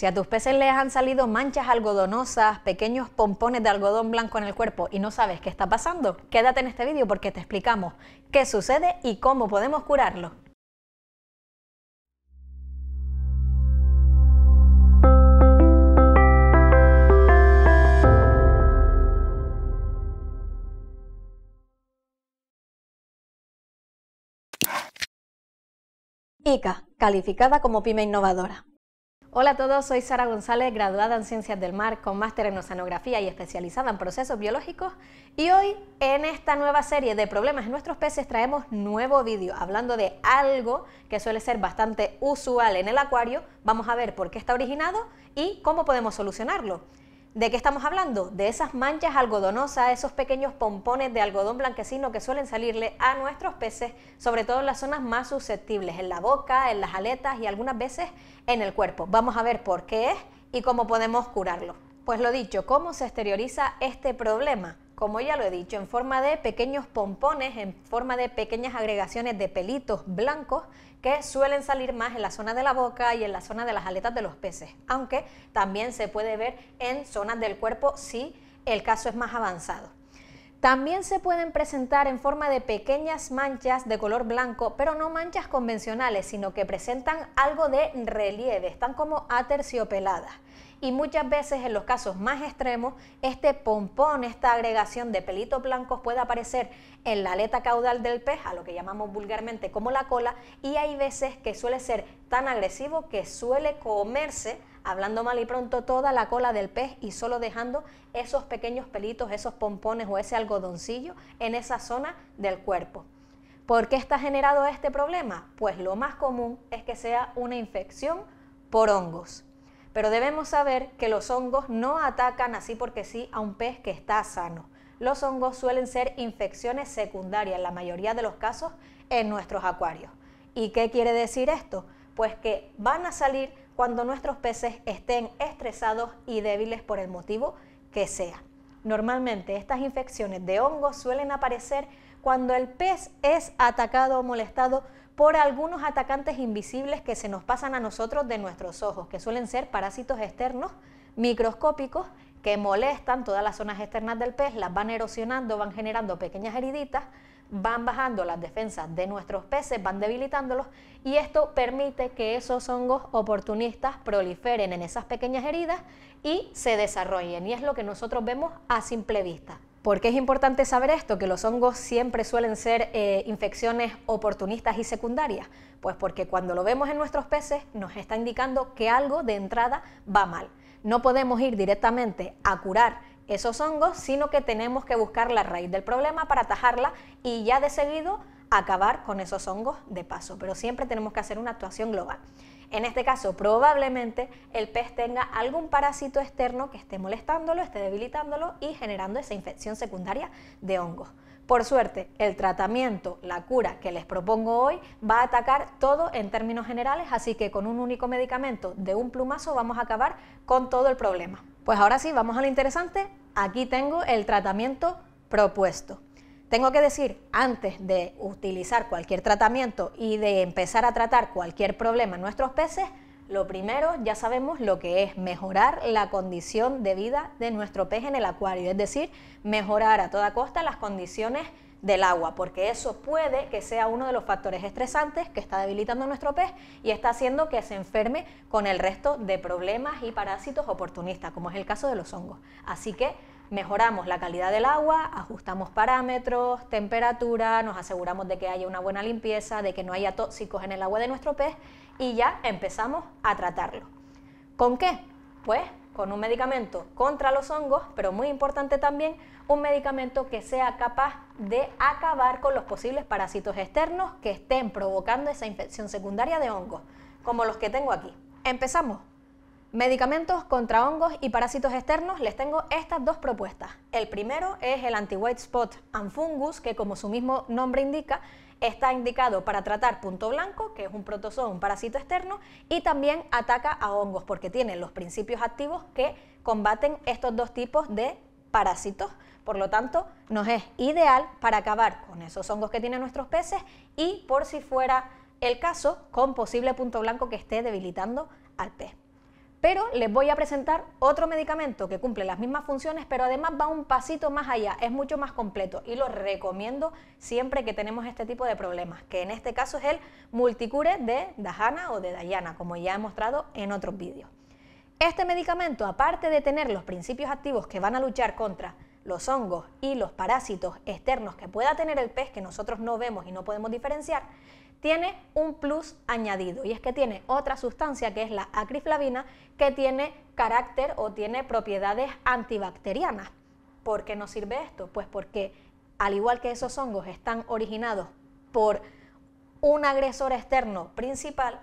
Si a tus peces les han salido manchas algodonosas, pequeños pompones de algodón blanco en el cuerpo y no sabes qué está pasando, quédate en este vídeo porque te explicamos qué sucede y cómo podemos curarlo. ICA, calificada como pyme innovadora. Hola a todos, soy Sara González, graduada en Ciencias del Mar, con máster en Oceanografía y especializada en procesos biológicos. Y hoy, en esta nueva serie de problemas en nuestros peces, traemos nuevo vídeo hablando de algo que suele ser bastante usual en el acuario. Vamos a ver por qué está originado y cómo podemos solucionarlo. ¿De qué estamos hablando? De esas manchas algodonosas, esos pequeños pompones de algodón blanquecino que suelen salirle a nuestros peces, sobre todo en las zonas más susceptibles, en la boca, en las aletas y algunas veces en el cuerpo. Vamos a ver por qué es y cómo podemos curarlo. Pues lo dicho, ¿cómo se exterioriza este problema? como ya lo he dicho, en forma de pequeños pompones, en forma de pequeñas agregaciones de pelitos blancos que suelen salir más en la zona de la boca y en la zona de las aletas de los peces, aunque también se puede ver en zonas del cuerpo si el caso es más avanzado. También se pueden presentar en forma de pequeñas manchas de color blanco, pero no manchas convencionales, sino que presentan algo de relieve, están como aterciopeladas. Y muchas veces en los casos más extremos, este pompón, esta agregación de pelitos blancos puede aparecer en la aleta caudal del pez, a lo que llamamos vulgarmente como la cola, y hay veces que suele ser tan agresivo que suele comerse hablando mal y pronto toda la cola del pez y solo dejando esos pequeños pelitos, esos pompones o ese algodoncillo en esa zona del cuerpo. ¿Por qué está generado este problema? Pues lo más común es que sea una infección por hongos. Pero debemos saber que los hongos no atacan así porque sí a un pez que está sano. Los hongos suelen ser infecciones secundarias en la mayoría de los casos en nuestros acuarios. ¿Y qué quiere decir esto? Pues que van a salir cuando nuestros peces estén estresados y débiles por el motivo que sea. Normalmente estas infecciones de hongos suelen aparecer cuando el pez es atacado o molestado por algunos atacantes invisibles que se nos pasan a nosotros de nuestros ojos, que suelen ser parásitos externos microscópicos que molestan todas las zonas externas del pez, las van erosionando, van generando pequeñas heriditas van bajando las defensas de nuestros peces, van debilitándolos y esto permite que esos hongos oportunistas proliferen en esas pequeñas heridas y se desarrollen. Y es lo que nosotros vemos a simple vista. ¿Por qué es importante saber esto? Que los hongos siempre suelen ser eh, infecciones oportunistas y secundarias. Pues porque cuando lo vemos en nuestros peces nos está indicando que algo de entrada va mal. No podemos ir directamente a curar esos hongos, sino que tenemos que buscar la raíz del problema para atajarla y ya de seguido acabar con esos hongos de paso. Pero siempre tenemos que hacer una actuación global. En este caso, probablemente el pez tenga algún parásito externo que esté molestándolo, esté debilitándolo y generando esa infección secundaria de hongos. Por suerte, el tratamiento, la cura que les propongo hoy va a atacar todo en términos generales, así que con un único medicamento de un plumazo vamos a acabar con todo el problema. Pues ahora sí, vamos a lo interesante, aquí tengo el tratamiento propuesto. Tengo que decir, antes de utilizar cualquier tratamiento y de empezar a tratar cualquier problema en nuestros peces, lo primero ya sabemos lo que es mejorar la condición de vida de nuestro pez en el acuario, es decir, mejorar a toda costa las condiciones del agua, porque eso puede que sea uno de los factores estresantes que está debilitando nuestro pez y está haciendo que se enferme con el resto de problemas y parásitos oportunistas, como es el caso de los hongos. Así que mejoramos la calidad del agua, ajustamos parámetros, temperatura, nos aseguramos de que haya una buena limpieza, de que no haya tóxicos en el agua de nuestro pez y ya empezamos a tratarlo. ¿Con qué? Pues con un medicamento contra los hongos, pero muy importante también, un medicamento que sea capaz de acabar con los posibles parásitos externos que estén provocando esa infección secundaria de hongos, como los que tengo aquí. Empezamos. Medicamentos contra hongos y parásitos externos, les tengo estas dos propuestas. El primero es el anti-white spot and fungus, que como su mismo nombre indica, Está indicado para tratar punto blanco, que es un protozoo, un parásito externo, y también ataca a hongos porque tiene los principios activos que combaten estos dos tipos de parásitos. Por lo tanto, nos es ideal para acabar con esos hongos que tienen nuestros peces y, por si fuera el caso, con posible punto blanco que esté debilitando al pez pero les voy a presentar otro medicamento que cumple las mismas funciones, pero además va un pasito más allá, es mucho más completo y lo recomiendo siempre que tenemos este tipo de problemas, que en este caso es el multicure de Dajana o de Dayana, como ya he mostrado en otros vídeos. Este medicamento, aparte de tener los principios activos que van a luchar contra los hongos y los parásitos externos que pueda tener el pez que nosotros no vemos y no podemos diferenciar, tiene un plus añadido y es que tiene otra sustancia que es la acriflavina que tiene carácter o tiene propiedades antibacterianas. ¿Por qué nos sirve esto? Pues porque al igual que esos hongos están originados por un agresor externo principal,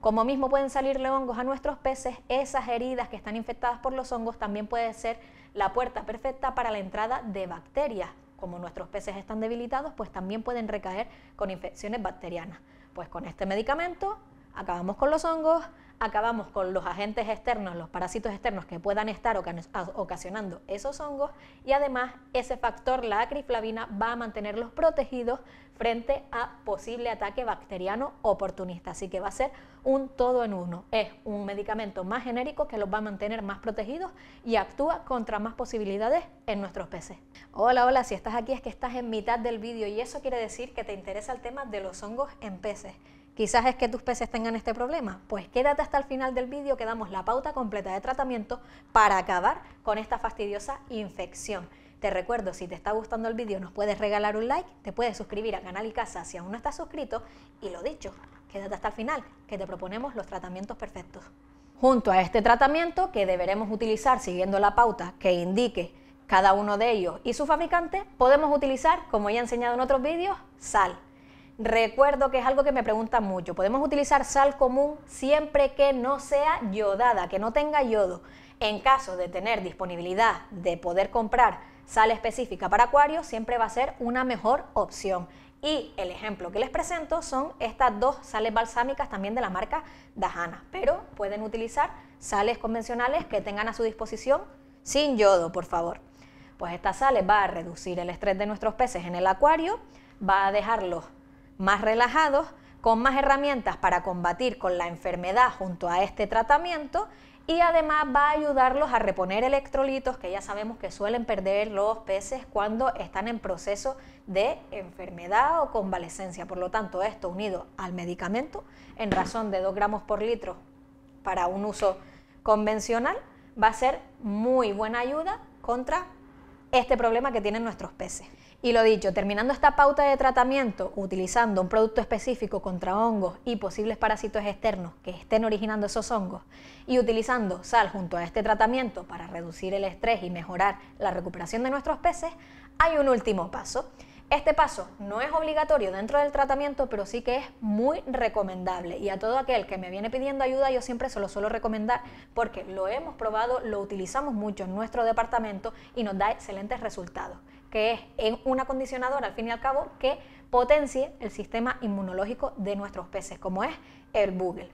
como mismo pueden salirle hongos a nuestros peces, esas heridas que están infectadas por los hongos también puede ser la puerta perfecta para la entrada de bacterias como nuestros peces están debilitados, pues también pueden recaer con infecciones bacterianas. Pues con este medicamento acabamos con los hongos, acabamos con los agentes externos, los parásitos externos que puedan estar ocasionando esos hongos y además ese factor, la acriflavina, va a mantenerlos protegidos frente a posible ataque bacteriano oportunista. Así que va a ser un todo en uno. Es un medicamento más genérico que los va a mantener más protegidos y actúa contra más posibilidades en nuestros peces. Hola, hola, si estás aquí es que estás en mitad del vídeo y eso quiere decir que te interesa el tema de los hongos en peces. Quizás es que tus peces tengan este problema. Pues quédate hasta el final del vídeo que damos la pauta completa de tratamiento para acabar con esta fastidiosa infección. Te recuerdo, si te está gustando el vídeo, nos puedes regalar un like, te puedes suscribir a Canal y Casa si aún no estás suscrito y lo dicho, quédate hasta el final que te proponemos los tratamientos perfectos. Junto a este tratamiento que deberemos utilizar siguiendo la pauta que indique cada uno de ellos y su fabricante, podemos utilizar, como ya he enseñado en otros vídeos, sal. Recuerdo que es algo que me preguntan mucho. Podemos utilizar sal común siempre que no sea yodada, que no tenga yodo. En caso de tener disponibilidad de poder comprar sal específica para acuarios, siempre va a ser una mejor opción. Y el ejemplo que les presento son estas dos sales balsámicas también de la marca Dajana, pero pueden utilizar sales convencionales que tengan a su disposición sin yodo, por favor. Pues esta sal va a reducir el estrés de nuestros peces en el acuario, va a dejarlos más relajados, con más herramientas para combatir con la enfermedad junto a este tratamiento y además va a ayudarlos a reponer electrolitos que ya sabemos que suelen perder los peces cuando están en proceso de enfermedad o convalescencia. Por lo tanto, esto unido al medicamento en razón de 2 gramos por litro para un uso convencional va a ser muy buena ayuda contra este problema que tienen nuestros peces. Y lo dicho, terminando esta pauta de tratamiento utilizando un producto específico contra hongos y posibles parásitos externos que estén originando esos hongos y utilizando sal junto a este tratamiento para reducir el estrés y mejorar la recuperación de nuestros peces, hay un último paso este paso no es obligatorio dentro del tratamiento, pero sí que es muy recomendable. Y a todo aquel que me viene pidiendo ayuda, yo siempre se lo suelo recomendar porque lo hemos probado, lo utilizamos mucho en nuestro departamento y nos da excelentes resultados, que es un acondicionador, al fin y al cabo, que potencie el sistema inmunológico de nuestros peces, como es el Google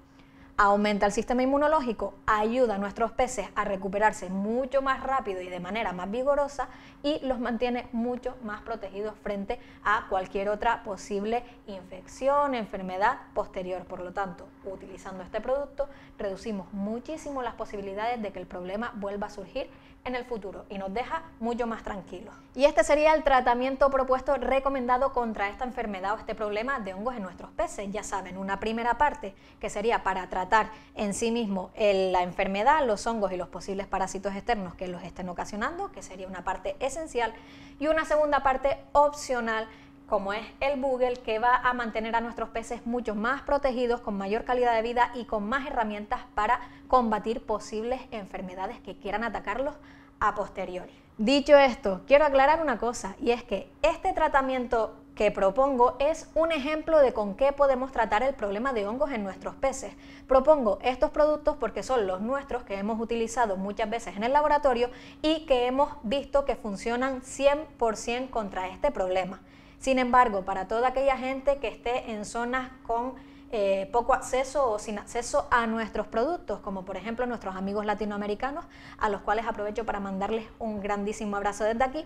aumenta el sistema inmunológico, ayuda a nuestros peces a recuperarse mucho más rápido y de manera más vigorosa y los mantiene mucho más protegidos frente a cualquier otra posible infección, enfermedad posterior. Por lo tanto, utilizando este producto reducimos muchísimo las posibilidades de que el problema vuelva a surgir en el futuro y nos deja mucho más tranquilos. Y este sería el tratamiento propuesto recomendado contra esta enfermedad o este problema de hongos en nuestros peces. Ya saben, una primera parte que sería para tratar en sí mismo la enfermedad, los hongos y los posibles parásitos externos que los estén ocasionando, que sería una parte esencial, y una segunda parte opcional como es el Google, que va a mantener a nuestros peces mucho más protegidos, con mayor calidad de vida y con más herramientas para combatir posibles enfermedades que quieran atacarlos a posteriori. Dicho esto, quiero aclarar una cosa y es que este tratamiento que propongo es un ejemplo de con qué podemos tratar el problema de hongos en nuestros peces. Propongo estos productos porque son los nuestros que hemos utilizado muchas veces en el laboratorio y que hemos visto que funcionan 100% contra este problema. Sin embargo, para toda aquella gente que esté en zonas con eh, poco acceso o sin acceso a nuestros productos, como por ejemplo nuestros amigos latinoamericanos, a los cuales aprovecho para mandarles un grandísimo abrazo desde aquí,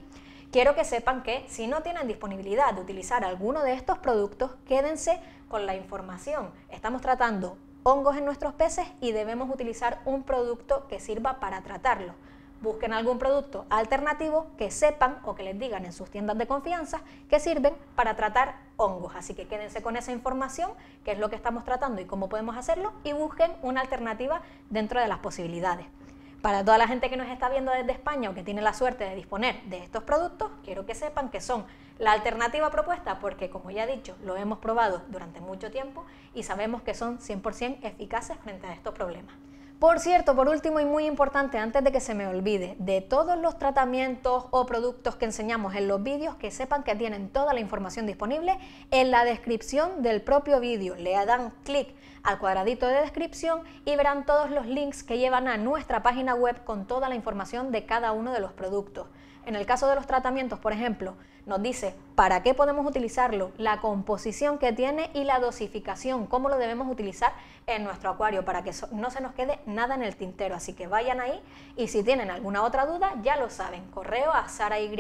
quiero que sepan que si no tienen disponibilidad de utilizar alguno de estos productos, quédense con la información. Estamos tratando hongos en nuestros peces y debemos utilizar un producto que sirva para tratarlo busquen algún producto alternativo que sepan o que les digan en sus tiendas de confianza que sirven para tratar hongos. Así que quédense con esa información, qué es lo que estamos tratando y cómo podemos hacerlo, y busquen una alternativa dentro de las posibilidades. Para toda la gente que nos está viendo desde España o que tiene la suerte de disponer de estos productos, quiero que sepan que son la alternativa propuesta porque, como ya he dicho, lo hemos probado durante mucho tiempo y sabemos que son 100% eficaces frente a estos problemas. Por cierto, por último y muy importante, antes de que se me olvide, de todos los tratamientos o productos que enseñamos en los vídeos, que sepan que tienen toda la información disponible en la descripción del propio vídeo. Le dan clic al cuadradito de descripción y verán todos los links que llevan a nuestra página web con toda la información de cada uno de los productos. En el caso de los tratamientos, por ejemplo, nos dice para qué podemos utilizarlo, la composición que tiene y la dosificación, cómo lo debemos utilizar en nuestro acuario para que no se nos quede nada en el tintero. Así que vayan ahí y si tienen alguna otra duda, ya lo saben, correo a sarayt.com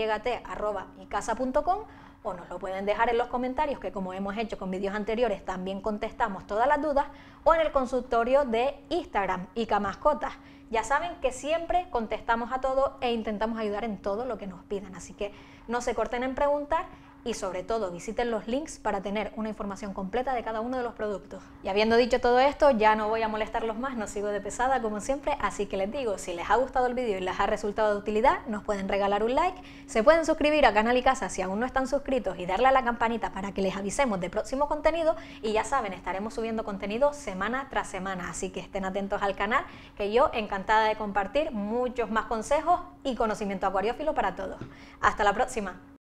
o nos lo pueden dejar en los comentarios, que como hemos hecho con vídeos anteriores, también contestamos todas las dudas, o en el consultorio de Instagram, Ica Mascotas. Ya saben que siempre contestamos a todo e intentamos ayudar en todo lo que nos pidan, así que no se corten en preguntar y sobre todo visiten los links para tener una información completa de cada uno de los productos. Y habiendo dicho todo esto, ya no voy a molestarlos más, no sigo de pesada como siempre, así que les digo, si les ha gustado el vídeo y les ha resultado de utilidad, nos pueden regalar un like, se pueden suscribir a Canal y Casa si aún no están suscritos y darle a la campanita para que les avisemos de próximo contenido y ya saben, estaremos subiendo contenido semana tras semana, así que estén atentos al canal, que yo encantada de compartir muchos más consejos y conocimiento acuariófilo para todos. Hasta la próxima.